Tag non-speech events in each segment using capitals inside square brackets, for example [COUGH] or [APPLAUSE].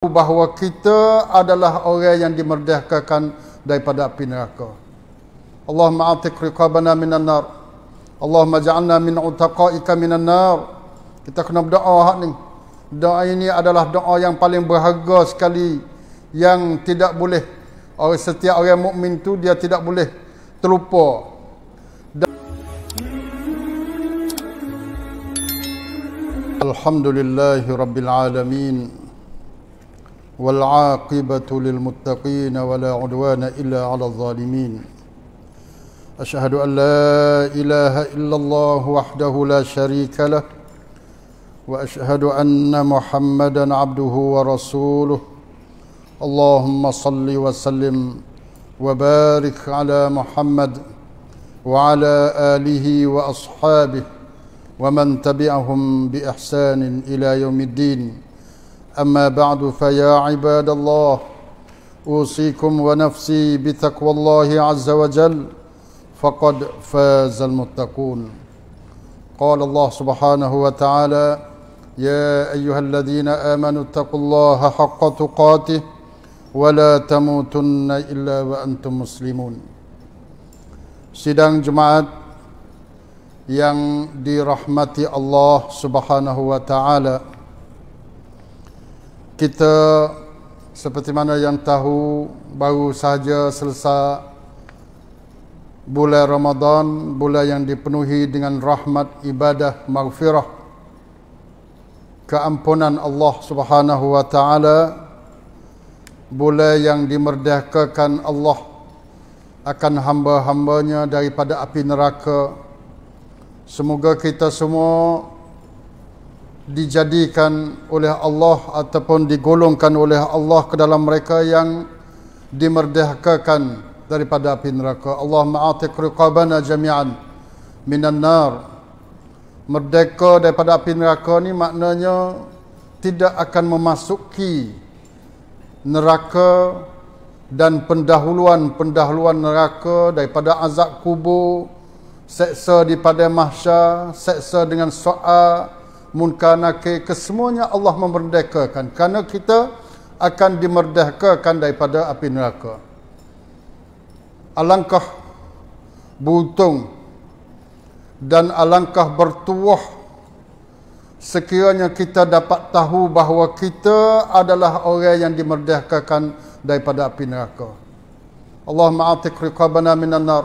bahawa kita adalah orang yang dimerdekakan daripada api neraka. Allahumma atik riqabana minan nar. Allahumma ja'alna min utaqaika minan nar. Kita kena berdoa hak ni. Doa ini adalah doa yang paling berharga sekali yang tidak boleh orang setiap orang mukmin tu dia tidak boleh terlupa. Alhamdulillahirabbil alamin. والعاقبة للمتقين ولا عدوان إلا على الظالمين أشهد أن لا إله إلا الله وحده لا شريك له وأشهد أن محمدا عبده ورسوله اللهم صل وسلم وبارك على محمد وعلى آله وأصحابه ومن تبعهم بإحسان إلى يوم الدين أما بعد فيا عباد الله أوصيكم ونفسي بتقوى الله عز وجل فقد فاز المتقون قال الله سبحانه وتعالى يا أيها الذين آمنوا اتقوا الله حق تقاته ولا تموتن إلا وأنتم مسلمون Sidang Jumat yang dirahmati Allah Subhanahu wa taala. kita seperti mana yang tahu baru sahaja selesai bulan Ramadan, bulan yang dipenuhi dengan rahmat, ibadah, maghfirah keampunan Allah Subhanahu wa taala bulan yang dimerdekakan Allah akan hamba-hambanya daripada api neraka semoga kita semua dijadikan oleh Allah ataupun digolongkan oleh Allah ke dalam mereka yang dimerdekakan daripada api neraka. Allah ma'atik riqabana jami'an minan nar. Merdeka daripada api neraka ni maknanya tidak akan memasuki neraka dan pendahuluan-pendahuluan neraka daripada azab kubur, seksa di padang mahsyar, seksa dengan soal, munkana ke kesemuanya Allah memerdekakan kerana kita akan dimerdekakan daripada api neraka alangkah butung dan alangkah bertuah sekiranya kita dapat tahu bahawa kita adalah orang yang dimerdekakan daripada api neraka Allahumma atik riqabana minan nar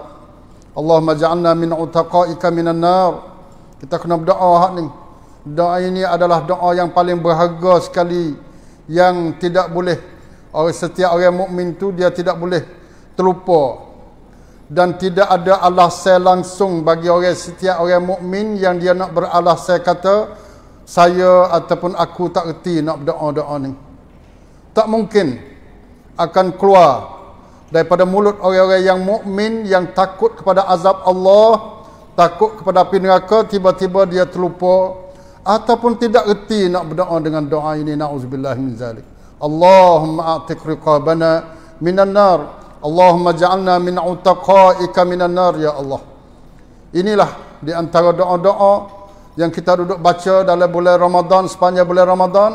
Allahumma ja'alna min utaqaika minan nar kita kena berdoa hak ni doa ini adalah doa yang paling berharga sekali yang tidak boleh orang setiap orang mukmin tu dia tidak boleh terlupa dan tidak ada alasan langsung bagi orang setiap orang mukmin yang dia nak beralasan kata saya ataupun aku tak reti nak berdoa-doa ni tak mungkin akan keluar daripada mulut orang-orang yang mukmin yang takut kepada azab Allah takut kepada api neraka tiba-tiba dia terlupa ataupun tidak reti nak berdoa dengan doa ini naudzubillah min zalik Allahumma atiq riqabana minan nar Allahumma ja'alna min utaqaika minan nar ya Allah inilah di antara doa-doa yang kita duduk baca dalam bulan Ramadan sepanjang bulan Ramadan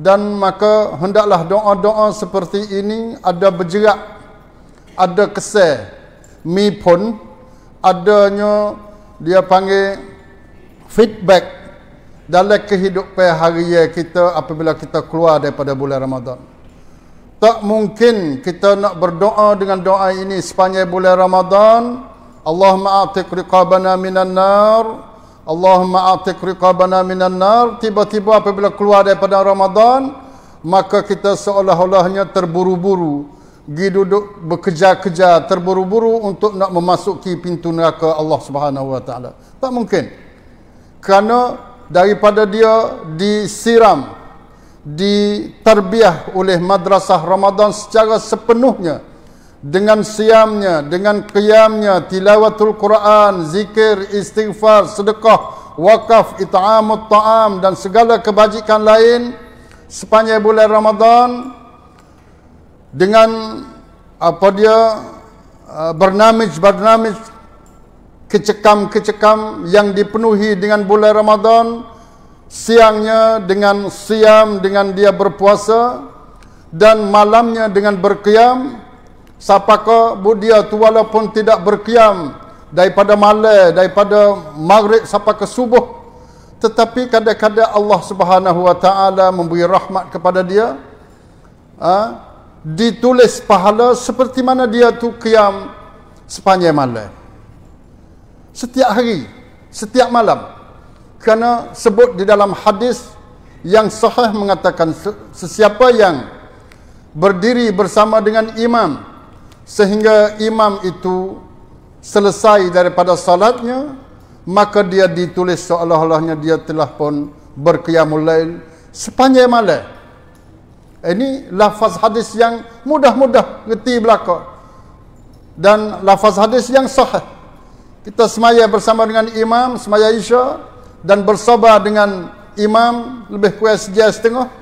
dan maka hendaklah doa-doa seperti ini ada berjerak ada kesel mi pun adanya dia panggil feedback dalam kehidupan harian kita apabila kita keluar daripada bulan Ramadan. Tak mungkin kita nak berdoa dengan doa ini sepanjang bulan Ramadan. Allahumma atiq riqabana minan nar. Allahumma atiq riqabana minan nar. Tiba-tiba apabila keluar daripada Ramadan, maka kita seolah-olahnya terburu-buru gi duduk bekerja-kerja terburu-buru untuk nak memasuki pintu neraka Allah Subhanahu Wa Taala. Tak mungkin. Kerana daripada dia disiram diterbiah oleh madrasah Ramadan secara sepenuhnya dengan siamnya dengan qiyamnya tilawatul Quran zikir istighfar sedekah wakaf it'amut ta'am dan segala kebajikan lain sepanjang bulan Ramadan dengan apa dia uh, bernamis-bernamis kecekam-kecekam yang dipenuhi dengan bulan Ramadan siangnya dengan siam dengan dia berpuasa dan malamnya dengan berkiam sapaka budia tu walaupun tidak berkiam daripada malam daripada maghrib sampai ke subuh tetapi kadang-kadang Allah Subhanahu wa taala memberi rahmat kepada dia ha? ditulis pahala seperti mana dia tu kiam sepanjang malam setiap hari setiap malam kerana sebut di dalam hadis yang sahih mengatakan sesiapa yang berdiri bersama dengan imam sehingga imam itu selesai daripada salatnya maka dia ditulis seolah-olahnya dia telah pun berkiamul lain sepanjang malam ini lafaz hadis yang mudah-mudah ngerti belaka dan lafaz hadis yang sahih kita semaya bersama dengan imam semaya isya dan bersabar dengan imam lebih kurang sejam setengah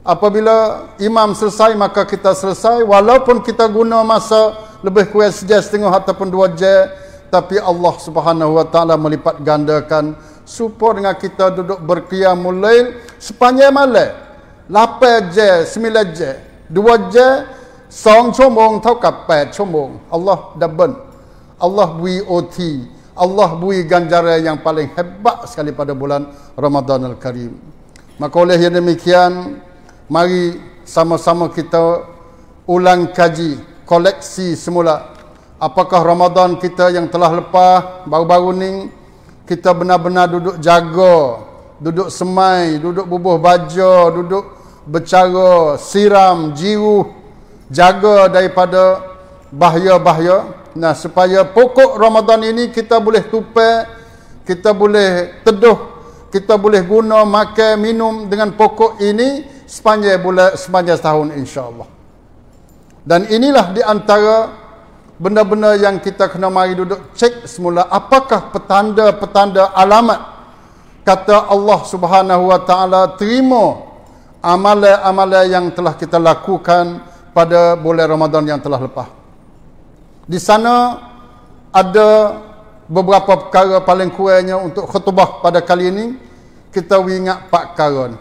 apabila imam selesai maka kita selesai walaupun kita guna masa lebih kurang sejam setengah ataupun dua jam tapi Allah Subhanahu wa taala melipat gandakan support dengan kita duduk berqiyamul lail sepanjang malam 8 jam 9 jam dua jam 2 jam 8 jam Allah double Allah bui OT Allah bui ganjaran yang paling hebat sekali pada bulan Ramadhan Al-Karim maka oleh yang demikian mari sama-sama kita ulang kaji koleksi semula apakah Ramadhan kita yang telah lepas baru-baru ni kita benar-benar duduk jaga duduk semai, duduk bubuh baja duduk bercara siram, jiruh jaga daripada bahaya-bahaya Nah supaya pokok Ramadan ini kita boleh tupai, kita boleh teduh, kita boleh guna makan minum dengan pokok ini sepanjang bulan sepanjang tahun insya-Allah. Dan inilah di antara benda-benda yang kita kena mari duduk cek semula apakah petanda-petanda alamat kata Allah Subhanahu wa taala terima amalan-amalan yang telah kita lakukan pada bulan Ramadan yang telah lepas. Di sana ada beberapa perkara paling kurangnya untuk khutbah pada kali ini. Kita ingat pak perkara ni.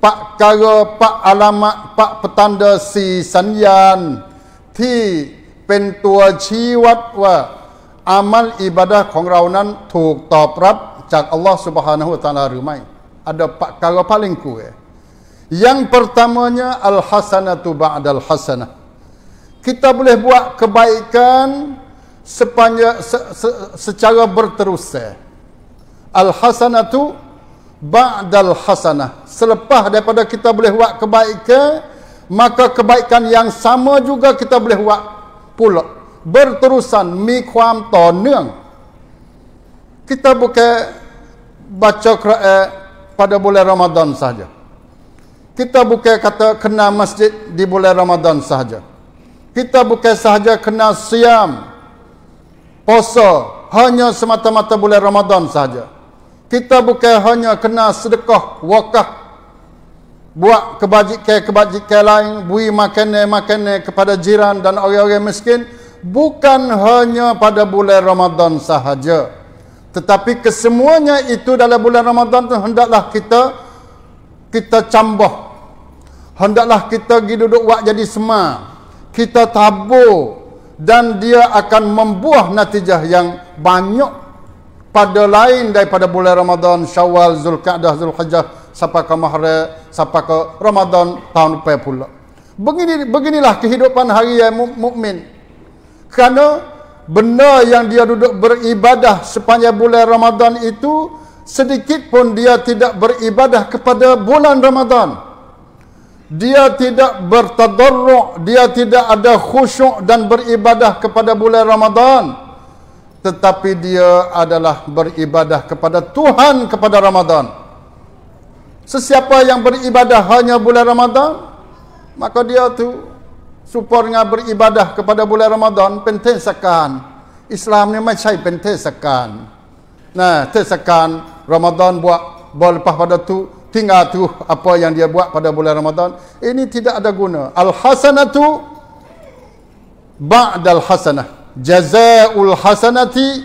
Pak perkara, pak alamat, pak petanda si sanyan. Ti pentua ciwat wa amal ibadah kong raunan tuk toprap cak Allah subhanahu wa ta'ala rumai. Ada pak perkara paling kurang. Yang pertamanya al-hasanatu ba'dal hasanah. -hasanah kita boleh buat kebaikan sepanjang se, se, secara berterusan al hasanatu ba'dal hasanah selepas daripada kita boleh buat kebaikan maka kebaikan yang sama juga kita boleh buat pula berterusan mi kuam toneng kita bukan baca Quran pada bulan Ramadan saja kita bukan kata kena masjid di bulan Ramadan saja kita bukan sahaja kena siam puasa hanya semata-mata bulan Ramadan sahaja kita bukan hanya kena sedekah wakah, buat kebajikan-kebajikan lain bui makanan-makanan kepada jiran dan orang-orang miskin bukan hanya pada bulan Ramadan sahaja tetapi kesemuanya itu dalam bulan Ramadan tu hendaklah kita kita cambah hendaklah kita pergi duduk buat jadi semar kita tabur dan dia akan membuah natijah yang banyak pada lain daripada bulan Ramadan, Syawal, Zulkaadah, Zulhijjah, sampai ke Mahra, sampai ke Ramadan tahun depan pula. Begini beginilah kehidupan hari yang mukmin. Karena benda yang dia duduk beribadah sepanjang bulan Ramadan itu sedikit pun dia tidak beribadah kepada bulan Ramadan dia tidak bertadarruk, dia tidak ada khusyuk dan beribadah kepada bulan Ramadan. Tetapi dia adalah beribadah kepada Tuhan kepada Ramadan. Sesiapa yang beribadah hanya bulan Ramadan, maka dia tu supornya beribadah kepada bulan Ramadan pentesakan. Islam ni macam pentesakan. Nah, tesakan Ramadan buat boleh pada tu tinggal tu apa yang dia buat pada bulan Ramadan ini tidak ada guna al hasanatu ba'dal hasanah jazaul hasanati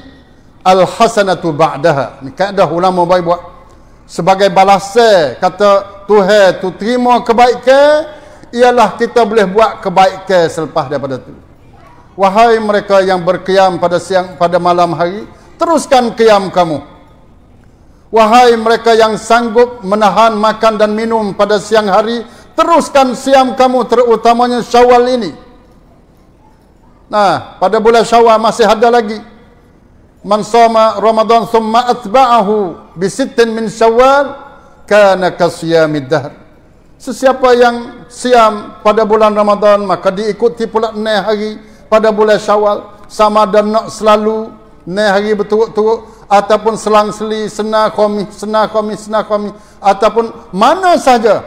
al hasanatu ba'daha ni kaedah ulama baik buat sebagai balasan kata tuhan tu terima kebaikan ialah kita boleh buat kebaikan selepas daripada tu wahai mereka yang berkiam pada siang pada malam hari teruskan kiam kamu Wahai mereka yang sanggup menahan makan dan minum pada siang hari, teruskan siam kamu terutamanya syawal ini. Nah, pada bulan syawal masih ada lagi. Man sama Ramadan summa atba'ahu bisittin min syawal, kana kasyamid dahr. Sesiapa yang siam pada bulan Ramadan, maka diikuti pula 9 pada bulan syawal. Sama dan nak selalu Nah hari betul-betul ataupun selang-seli senar komi senar komi senar komi ataupun mana saja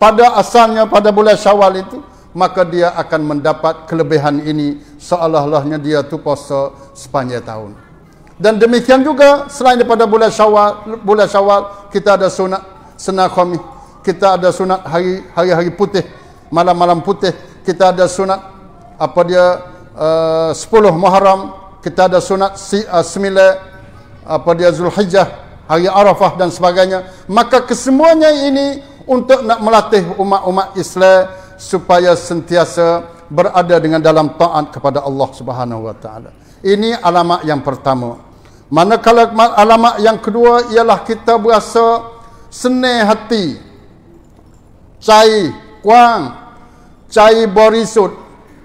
pada asalnya pada bulan Syawal itu maka dia akan mendapat kelebihan ini seolah-olahnya dia tu puasa sepanjang tahun dan demikian juga selain daripada bulan Syawal bulan Syawal kita ada sunat senar komi kita ada sunat hari hari-hari putih malam-malam putih kita ada sunat apa dia eh, sepuluh 10 Muharram kita ada sunat sembilan uh, apa dia Zulhijjah hari Arafah dan sebagainya maka kesemuanya ini untuk nak melatih umat-umat Islam supaya sentiasa berada dengan dalam taat kepada Allah Subhanahu wa taala. Ini alamat yang pertama. Manakala alamat yang kedua ialah kita berasa seni hati. Cai kuang, cai borisut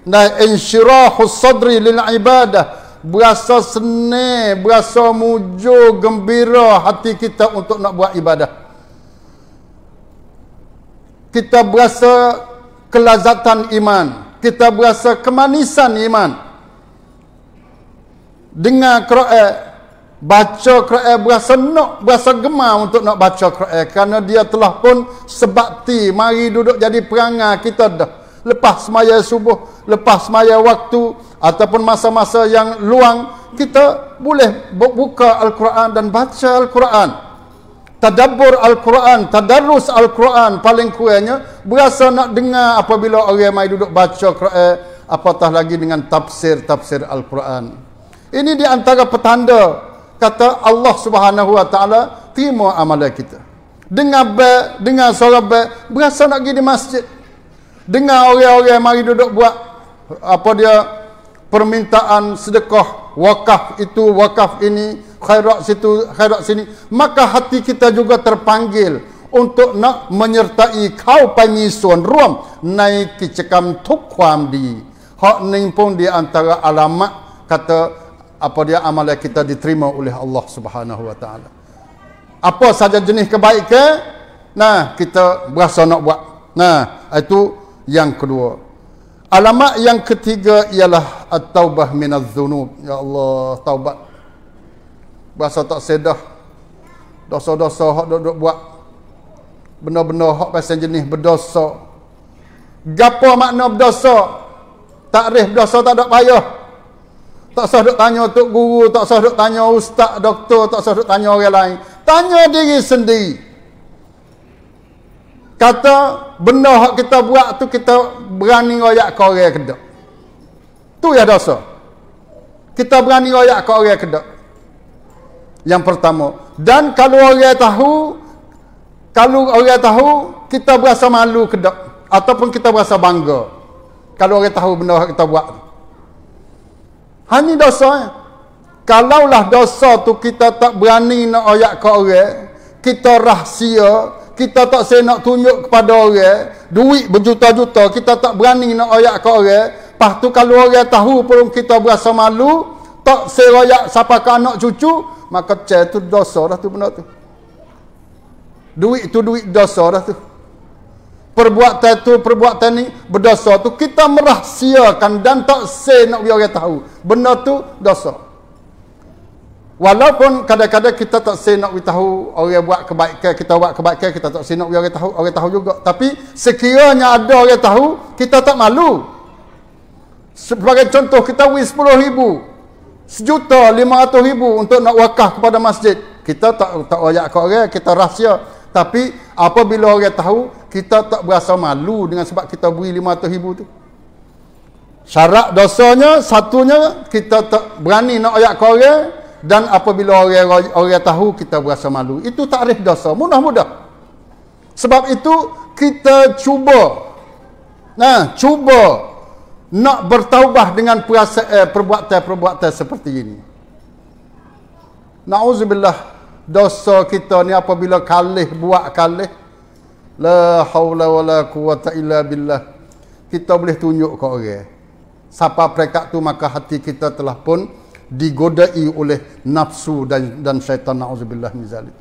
dan insyirahus sadri lil ibadah berasa senang, berasa mujur, gembira hati kita untuk nak buat ibadah. Kita berasa kelazatan iman, kita berasa kemanisan iman. Dengar Quran, baca Quran berasa nak, berasa gemar untuk nak baca Quran kerana dia telah pun sebakti mari duduk jadi perangai kita dah. Lepas semaya subuh, lepas semaya waktu, ataupun masa-masa yang luang kita boleh buka al-Quran dan baca al-Quran tadabur al-Quran tadarus al-Quran paling kuenya berasa nak dengar apabila orang yang mai duduk baca al Quran apatah lagi dengan tafsir-tafsir al-Quran ini di antara petanda kata Allah Subhanahu wa taala terima amalan kita dengar ba dengar suara ba berasa nak pergi di masjid dengar orang-orang yang mari duduk buat apa dia permintaan sedekah wakaf itu wakaf ini khairat situ khairat sini maka hati kita juga terpanggil untuk nak menyertai kau penyusun ruam naik ke cekam tuk kuam di hak ning pun di antara alamat kata apa dia amal kita diterima oleh Allah Subhanahu wa taala apa saja jenis kebaikan nah kita berasa nak buat nah itu yang kedua Alamat yang ketiga ialah at-taubah minaz zunub. Ya Allah, taubat. Bahasa tak sedah. Dosa-dosa hak duk, duk buat. Benar-benar hak pasal jenis berdosa. Gapo makna berdosa? Takrif berdosa tak ada payah. Tak usah duk tanya tok guru, tak usah duk tanya ustaz, doktor, tak usah duk tanya orang lain. Tanya diri sendiri. Kata benda hak kita buat tu kita berani royak ke orang kedok. Tu ya dosa. Kita berani royak ke orang kedok. Yang pertama, dan kalau orang tahu kalau orang tahu kita berasa malu kedok ataupun kita berasa bangga. Kalau orang tahu benda yang kita buat. Hanya dosa. Eh? Kalaulah dosa tu kita tak berani nak oyak ke orang, kita rahsia, kita tak senak tunjuk kepada orang duit berjuta-juta kita tak berani nak ayak ke orang lepas tu kalau orang tahu pun kita berasa malu tak serayak siapa ke anak cucu maka cek tu dosa dah tu benda tu duit tu duit dosa dah tu perbuatan tu perbuatan ni berdosa tu kita merahsiakan dan tak senak biar orang tahu benda tu dosa Walaupun kadang-kadang kita tak senok nak tahu orang buat kebaikan, kita buat kebaikan, kita tak senok orang tahu, orang tahu juga. Tapi sekiranya ada orang tahu, kita tak malu. Sebagai contoh kita wi 10 ribu, sejuta lima ratus ribu untuk nak wakaf kepada masjid. Kita tak tak ajak ke orang, kita rahsia. Tapi apabila orang tahu, kita tak berasa malu dengan sebab kita beri lima ratus ribu tu. Syarat dosanya, satunya kita tak berani nak ajak ke orang, dan apabila orang orang tahu kita berasa malu itu takrif dosa mudah-mudah sebab itu kita cuba nah cuba nak bertaubah dengan perasaan eh, perbuatan-perbuatan seperti ini nauzubillah dosa kita ni apabila kalih buat kalih la haula wala quwata illa billah kita boleh tunjuk ke orang siapa perekat tu maka hati kita telah pun digodai oleh nafsu dan dan syaitan naudzubillah min zalik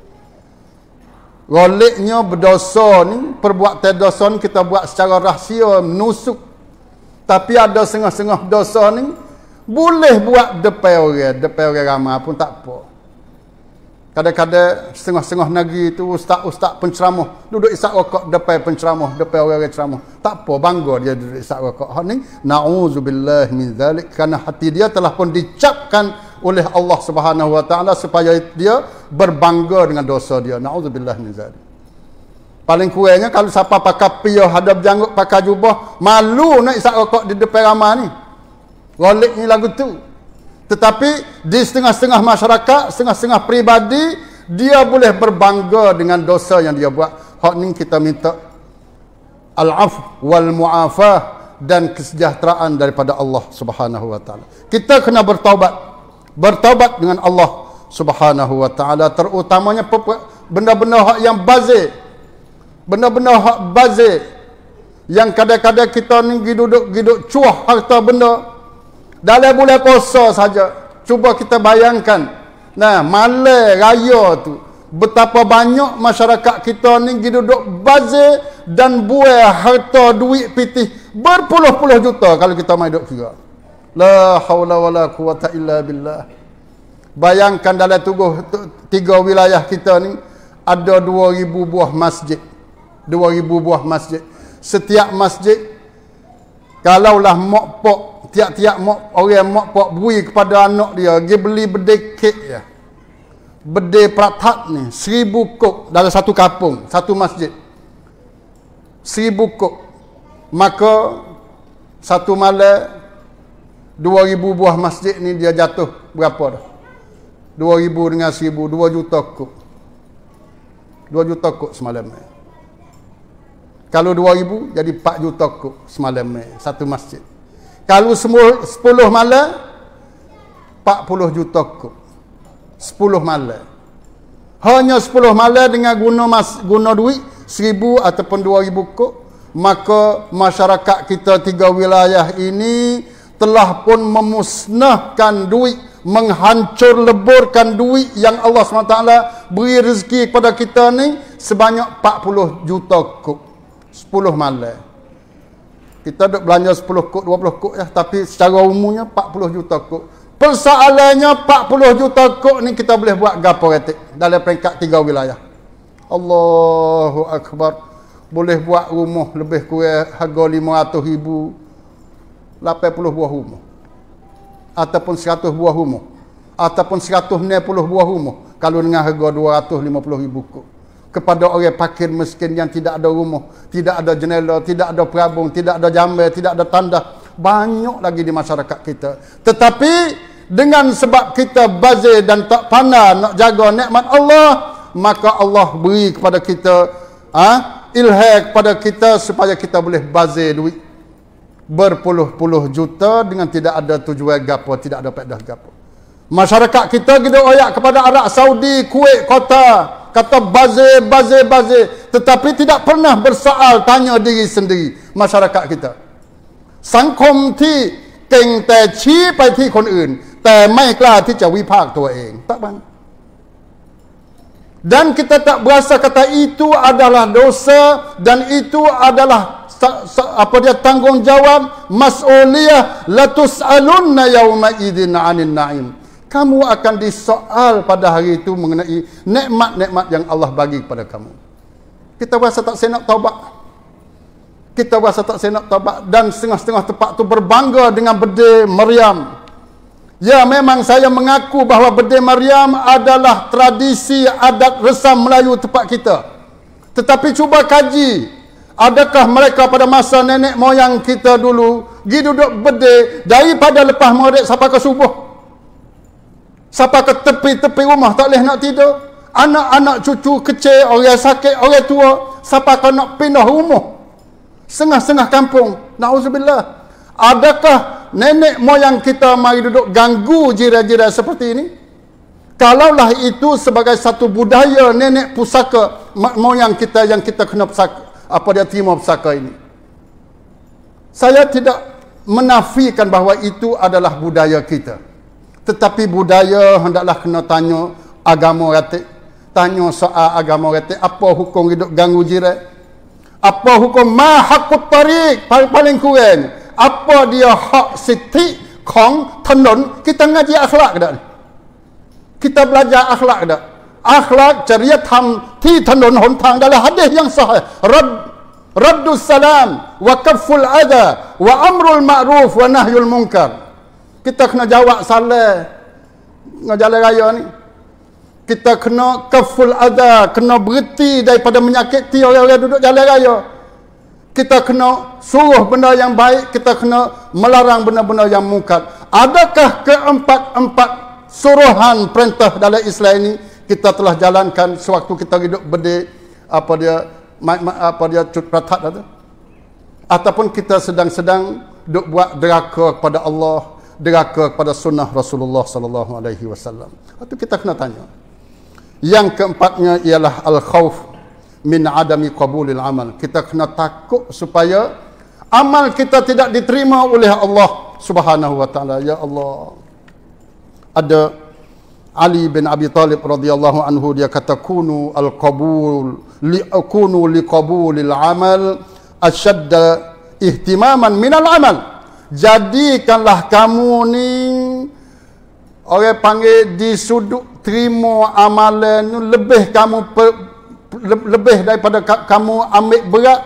goliknya berdosa ni perbuat terdosa ni kita buat secara rahsia menusuk tapi ada setengah-setengah dosa ni boleh buat depan orang depan orang ramai pun tak apa Kadang-kadang setengah-setengah negeri tu ustaz-ustaz penceramah duduk isak rokok depan penceramah, depan orang-orang ceramah. Tak apa bangga dia duduk isak rokok. Ha ni na'udzubillah min zalik kerana hati dia telah pun dicapkan oleh Allah Subhanahu wa taala supaya dia berbangga dengan dosa dia. Na'udzubillah min zalik. Paling kurangnya kalau siapa pakai piah hadap janggut pakai jubah malu nak isak rokok di depan ramai ni. Rolik ni lagu tu. Tetapi di setengah-setengah masyarakat, setengah-setengah pribadi dia boleh berbangga dengan dosa yang dia buat. Hak ni kita minta al-af wal mu'afah dan kesejahteraan daripada Allah Subhanahu wa taala. Kita kena bertaubat. Bertaubat dengan Allah Subhanahu wa taala terutamanya benda-benda hak yang bazir. Benda-benda hak bazir yang kadang-kadang kita ni giduk-giduk cuah harta -benda dalam bulan puasa saja cuba kita bayangkan nah malam raya tu betapa banyak masyarakat kita ni duduk bazir dan buai harta duit pitih berpuluh-puluh juta kalau kita mai duk kira la haula wala quwata illa billah bayangkan dalam tubuh tiga wilayah kita ni ada 2000 buah masjid 2000 buah masjid setiap masjid kalaulah mokpok tiap-tiap mak orang mak puak bui kepada anak dia Dia beli bedai kek ya. Bedai pratat ni seribu kok dalam satu kampung, satu masjid. Seribu kok. Maka satu malam dua ribu buah masjid ni dia jatuh berapa dah? Dua ribu dengan seribu, dua juta kok. Dua juta kok semalam ni. Kalau dua ribu jadi empat juta kok semalam ni, satu masjid. Kalau semua mala, malam puluh juta kok. sepuluh mala, Hanya sepuluh mala dengan guna mas, guna duit 1000 ataupun ribu kok, maka masyarakat kita tiga wilayah ini telah pun memusnahkan duit menghancur leburkan duit yang Allah SWT beri rezeki kepada kita ni sebanyak 40 juta kuk 10 malam kita duk belanja 10 kot, 20 kot ya. Tapi secara umumnya 40 juta kot. Persoalannya 40 juta kot ni kita boleh buat gapo retik dalam peringkat tiga wilayah. Allahu Akbar. Boleh buat rumah lebih kurang harga 500 ribu. 80 buah rumah. Ataupun 100 buah rumah. Ataupun 190 buah rumah. Kalau dengan harga 250 ribu kot kepada orang pakir miskin yang tidak ada rumah, tidak ada jendela, tidak ada perabung, tidak ada jambai, tidak ada tanda. Banyak lagi di masyarakat kita. Tetapi dengan sebab kita bazir dan tak pandai nak jaga nikmat Allah, maka Allah beri kepada kita ha, ilha kepada kita supaya kita boleh bazir duit berpuluh-puluh juta dengan tidak ada tujuan gapo, tidak ada pedah gapo. Masyarakat kita kita oyak kepada Arab Saudi, Kuwait, Qatar, kata bazir, bazir, bazir. Tetapi tidak pernah bersoal tanya diri sendiri masyarakat kita. Sangkom ti keng te chi pai ti kon un, te mai kla ti ja wipak tua eng. Tak bang. Dan kita tak berasa kata itu adalah dosa dan itu adalah apa dia tanggungjawab mas'uliyah latus alunna yawma idin anin na'im. Na kamu akan disoal pada hari itu mengenai nikmat-nikmat yang Allah bagi kepada kamu. Kita rasa tak senak taubat. Kita rasa tak senak taubat dan setengah-setengah tempat tu berbangga dengan bedi Maryam. Ya memang saya mengaku bahawa bedi Maryam adalah tradisi adat resam Melayu tempat kita. Tetapi cuba kaji Adakah mereka pada masa nenek moyang kita dulu Gidu duduk bedih Daripada lepas maghrib sampai ke subuh Sapa ke tepi-tepi rumah tak boleh nak tidur. Anak-anak cucu kecil, orang sakit, orang tua. sapa ke nak pindah rumah. Sengah-sengah kampung. Na'udzubillah. Adakah nenek moyang kita mari duduk ganggu jira-jira seperti ini? Kalaulah itu sebagai satu budaya nenek pusaka mak moyang kita yang kita kena pusaka. Apa dia terima pusaka ini? Saya tidak menafikan bahawa itu adalah budaya kita. Tetapi budaya hendaklah kena tanya agama ratik. Tanya soal agama ratik. Apa hukum hidup ganggu jirat? Apa hukum mahakut tarik paling, paling kurang? Apa dia hak siti kong tenun? Kita ngaji akhlak ke tak? Kita belajar akhlak ke tak? Akhlak ceria tam ti tenun hontang dalam hadis yang sahih. Rab, Raddu salam wa kafful adha wa amrul ma'ruf wa nahyul munkar kita kena jawab salah dengan jalan raya ni kita kena keful ada kena berhenti daripada menyakiti orang-orang duduk jalan raya kita kena suruh benda yang baik kita kena melarang benda-benda yang mungkar adakah keempat-empat suruhan perintah dalam Islam ini kita telah jalankan sewaktu kita hidup berde apa dia ma- ma- apa dia cut pratat tu ataupun kita sedang-sedang duk buat deraka kepada Allah deraka kepada sunnah Rasulullah sallallahu alaihi wasallam. Itu kita kena tanya. Yang keempatnya ialah al khawf min adami qabulil amal. Kita kena takut supaya amal kita tidak diterima oleh Allah Subhanahu wa taala. Ya Allah. Ada Ali bin Abi Talib radhiyallahu anhu dia kata kunu al qabul li kunu li qabulil amal ashadda ihtimaman min al amal jadikanlah kamu ni orang panggil di sudut terima amalan lebih kamu per, lebih daripada kamu ambil berat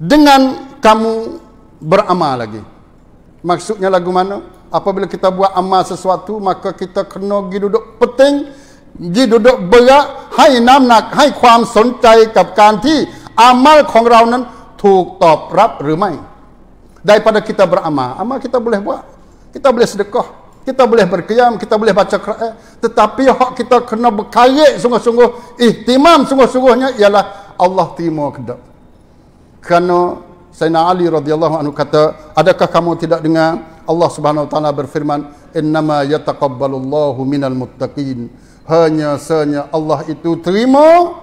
dengan kamu beramal lagi maksudnya lagu mana apabila kita buat amal sesuatu maka kita kena pergi duduk penting pergi duduk berat hai namnak hai ความสนใจกับการที่ amal ของเรานั้นถูกตอบรับหรือไม่ daripada kita beramal. Amal kita boleh buat. Kita boleh sedekah. Kita boleh berkiam, kita boleh baca Quran. Eh, tetapi hak kita kena berkait sungguh-sungguh. Ihtimam sungguh-sungguhnya ialah Allah timur ke Kerana Sayyidina Ali radhiyallahu anhu kata, adakah kamu tidak dengar Allah subhanahu wa ta'ala berfirman, Innama yataqabbalullahu minal muttaqin. Hanya sahaja Allah itu terima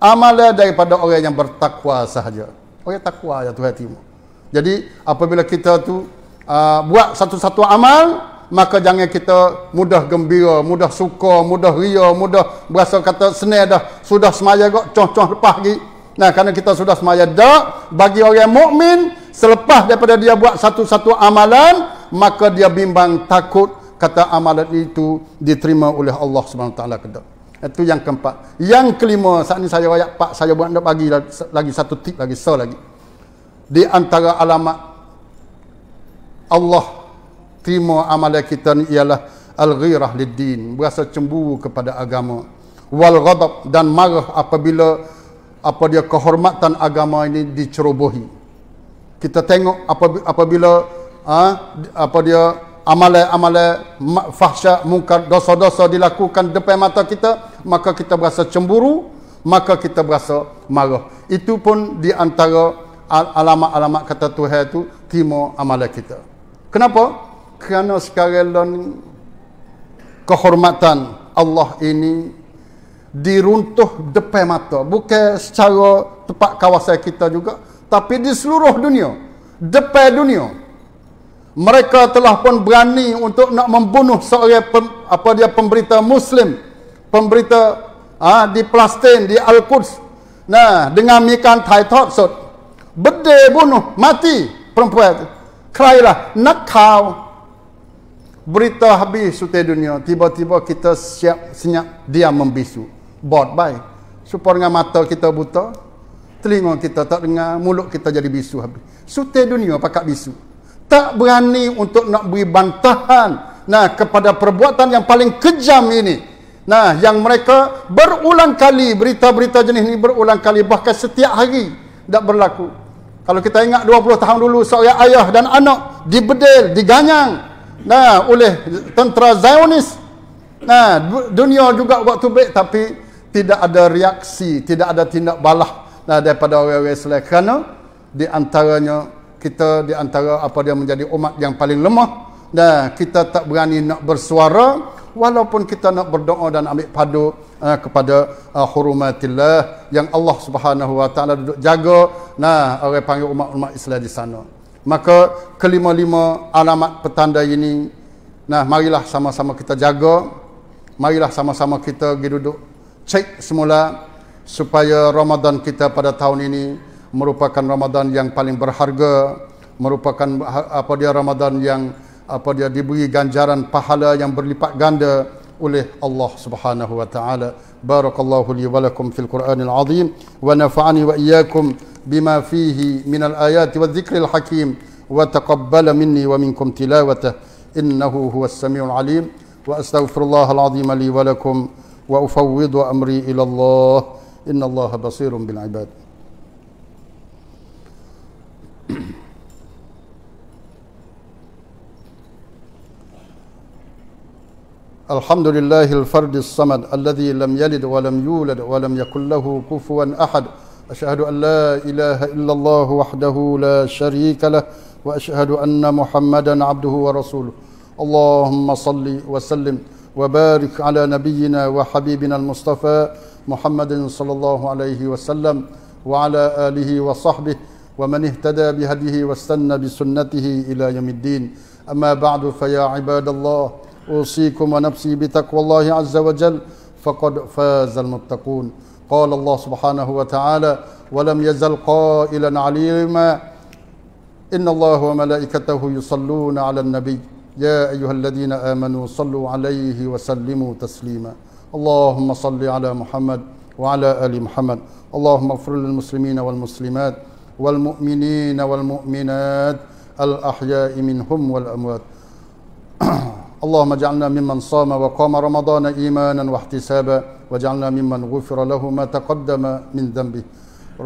amalan daripada orang yang bertakwa sahaja. Orang takwa ya Tuhan timur. Jadi apabila kita tu uh, buat satu-satu amal maka jangan kita mudah gembira, mudah suka, mudah ria, mudah berasa kata senang dah, sudah semaya kok cong-cong lepas lagi. Nah, kerana kita sudah semaya dah, bagi orang mukmin selepas daripada dia buat satu-satu amalan, maka dia bimbang takut kata amalan itu diterima oleh Allah Subhanahu taala ke Itu yang keempat. Yang kelima, saat ini saya wayak pak saya buat nak bagi lagi satu tip lagi, so lagi di antara alamat Allah terima amalan kita ni ialah al-ghirah lid-din, berasa cemburu kepada agama. Wal ghadab dan marah apabila apa dia kehormatan agama ini dicerobohi. Kita tengok apabila ha, apa dia amalan-amalan fahsyat, mungkar, dosa-dosa dilakukan depan mata kita, maka kita berasa cemburu, maka kita berasa marah. Itu pun di antara alamat-alamat kata Tuhan tu timo amalan kita. Kenapa? Kerana sekarang kehormatan Allah ini diruntuh depan mata. Bukan secara tempat kawasan kita juga, tapi di seluruh dunia. Depan dunia. Mereka telah pun berani untuk nak membunuh seorang pem, apa dia pemberita Muslim, pemberita ha, di Palestin, di Al-Quds. Nah, dengan mikan Thai Thought, so, Bedih bunuh, mati perempuan itu. Kerailah, nak kau. Berita habis sutai dunia. Tiba-tiba kita siap senyap dia membisu. Bot baik. Supaya dengan mata kita buta. Telinga kita tak dengar. Mulut kita jadi bisu habis. Sutai dunia pakat bisu. Tak berani untuk nak beri bantahan. Nah kepada perbuatan yang paling kejam ini. Nah yang mereka berulang kali. Berita-berita jenis ini berulang kali. Bahkan setiap hari. Tak berlaku. Kalau kita ingat 20 tahun dulu seorang ayah dan anak dibedil, diganyang nah oleh tentera Zionis. Nah, dunia juga waktu baik tapi tidak ada reaksi, tidak ada tindak balas nah daripada orang-orang Islam kerana di antaranya kita di antara apa dia menjadi umat yang paling lemah nah kita tak berani nak bersuara walaupun kita nak berdoa dan ambil padu eh, kepada uh, hurumatillah yang Allah Subhanahu wa taala duduk jaga nah orang panggil umat-umat Islam di sana maka kelima-lima alamat petanda ini nah marilah sama-sama kita jaga marilah sama-sama kita pergi duduk cek semula supaya Ramadan kita pada tahun ini merupakan Ramadan yang paling berharga merupakan ha, apa dia Ramadan yang apa dia diberi ganjaran pahala yang berlipat ganda وليه الله سبحانه وتعالى بارك الله لي ولكم في القرآن العظيم ونفعني وإياكم بما فيه من الآيات والذكر الحكيم وتقبل مني ومنكم تلاوته إنه هو السميع العليم وأستغفر الله العظيم لي ولكم وأفوض أمري إلى الله إن الله بصير بالعباد الحمد لله الفرد الصمد الذي لم يلد ولم يولد ولم يكن له كفوا أحد أشهد أن لا إله إلا الله وحده لا شريك له وأشهد أن محمدا عبده ورسوله اللهم صل وسلم وبارك على نبينا وحبيبنا المصطفى محمد صلى الله عليه وسلم وعلى آله وصحبه ومن اهتدى بهديه واستنى بسنته إلى يوم الدين أما بعد فيا عباد الله أوصيكم ونفسي بتقوى الله عز وجل فقد فاز المتقون قال الله سبحانه وتعالى ولم يزل قائلا عليما إن الله وملائكته يصلون على النبي يا أيها الذين آمنوا صلوا عليه وسلموا تسليما اللهم صل على محمد وعلى آل محمد اللهم اغفر للمسلمين والمسلمات والمؤمنين والمؤمنات الأحياء منهم والأموات [CLEARS THROAT] اللهم اجعلنا ممن صام وقام رمضان إيمانا واحتسابا واجعلنا ممن غفر له ما تقدم من ذنبه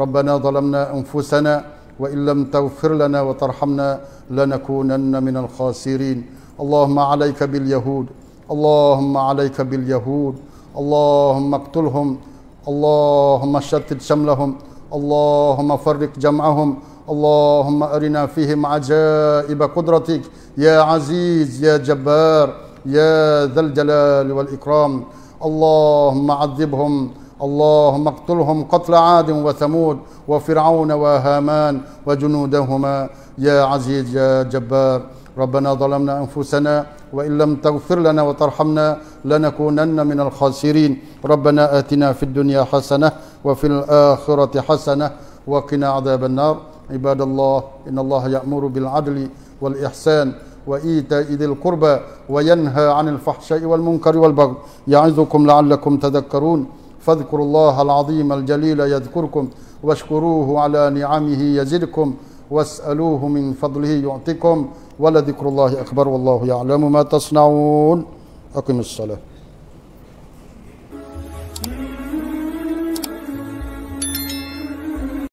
ربنا ظلمنا أنفسنا وإن لم تغفر لنا وترحمنا لنكونن من الخاسرين اللهم عليك باليهود اللهم عليك باليهود اللهم اقتلهم اللهم شتت شملهم اللهم فرق جمعهم اللهم أرنا فيهم عجائب قدرتك يا عزيز يا جبار يا ذا الجلال والإكرام اللهم عذبهم اللهم اقتلهم قتل عاد وثمود وفرعون وهامان وجنودهما يا عزيز يا جبار ربنا ظلمنا أنفسنا وإن لم تغفر لنا وترحمنا لنكونن من الخاسرين ربنا آتنا في الدنيا حسنة وفي الآخرة حسنة وقنا عذاب النار عباد الله إن الله يأمر بالعدل والإحسان وإيتاء ذي القربى وينهى عن الفحشاء والمنكر والبغي يعظكم لعلكم تذكرون فاذكروا الله العظيم الجليل يذكركم واشكروه على نعمه يزدكم واسألوه من فضله يعطكم ولذكر الله أكبر والله يعلم ما تصنعون أقم الصلاة